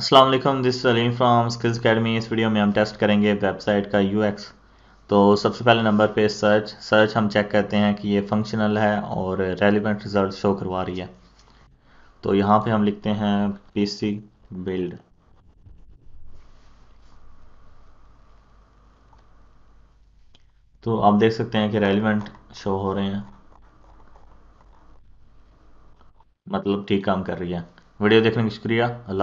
अस्सलाम वालेकुम this Aleem from Skills Academy इस वीडियो में हम टेस्ट करेंगे वेबसाइट का यूएक्स तो सबसे पहले नंबर पे सर्च सर्च हम चेक करते हैं कि ये फंक्शनल है और रेलिवेंट रिजल्ट शो करवा रही है तो यहाँ पे हम लिखते हैं पीसी बिल्ड तो आप देख सकते हैं कि रेलिवेंट शो हो रहे हैं मतलब ठीक काम कर रही है वीडियो देखने का शुक्रिया अल्लाह